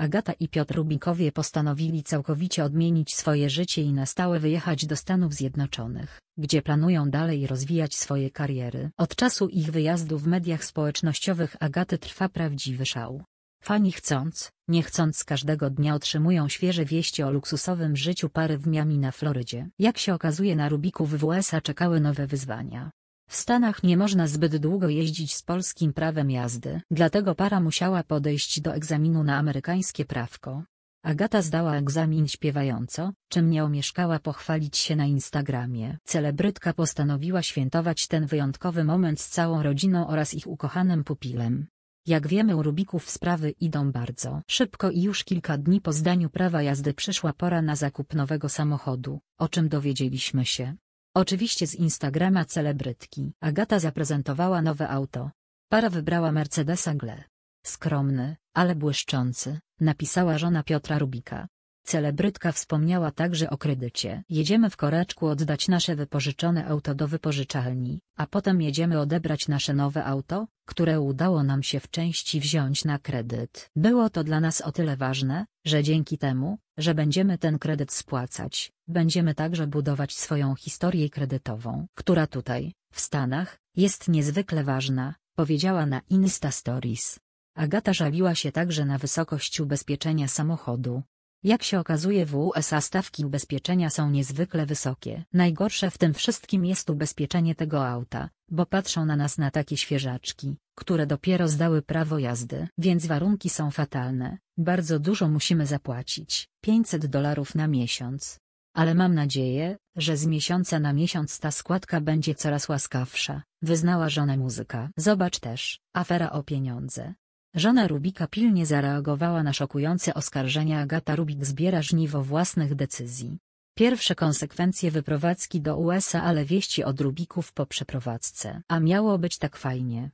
Agata i Piotr Rubikowie postanowili całkowicie odmienić swoje życie i na stałe wyjechać do Stanów Zjednoczonych, gdzie planują dalej rozwijać swoje kariery. Od czasu ich wyjazdu w mediach społecznościowych Agaty trwa prawdziwy szał. Fani chcąc, nie chcąc każdego dnia otrzymują świeże wieści o luksusowym życiu pary w Miami na Florydzie. Jak się okazuje na Rubiku w USA czekały nowe wyzwania. W Stanach nie można zbyt długo jeździć z polskim prawem jazdy, dlatego para musiała podejść do egzaminu na amerykańskie prawko. Agata zdała egzamin śpiewająco, czym nie omieszkała pochwalić się na Instagramie. Celebrytka postanowiła świętować ten wyjątkowy moment z całą rodziną oraz ich ukochanym pupilem. Jak wiemy u Rubików sprawy idą bardzo szybko i już kilka dni po zdaniu prawa jazdy przyszła pora na zakup nowego samochodu, o czym dowiedzieliśmy się, Oczywiście z Instagrama celebrytki. Agata zaprezentowała nowe auto. Para wybrała Mercedesa Gle. Skromny, ale błyszczący, napisała żona Piotra Rubika. Celebrytka wspomniała także o kredycie. Jedziemy w koreczku oddać nasze wypożyczone auto do wypożyczalni, a potem jedziemy odebrać nasze nowe auto, które udało nam się w części wziąć na kredyt. Było to dla nas o tyle ważne, że dzięki temu, że będziemy ten kredyt spłacać, będziemy także budować swoją historię kredytową, która tutaj, w Stanach, jest niezwykle ważna, powiedziała na Insta Stories. Agata żaliła się także na wysokość ubezpieczenia samochodu. Jak się okazuje w USA stawki ubezpieczenia są niezwykle wysokie. Najgorsze w tym wszystkim jest ubezpieczenie tego auta, bo patrzą na nas na takie świeżaczki, które dopiero zdały prawo jazdy. Więc warunki są fatalne, bardzo dużo musimy zapłacić, 500 dolarów na miesiąc. Ale mam nadzieję, że z miesiąca na miesiąc ta składka będzie coraz łaskawsza, wyznała żona muzyka. Zobacz też, afera o pieniądze. Żona Rubika pilnie zareagowała na szokujące oskarżenia Agata Rubik zbiera żniwo własnych decyzji. Pierwsze konsekwencje wyprowadzki do USA ale wieści od Rubików po przeprowadzce. A miało być tak fajnie.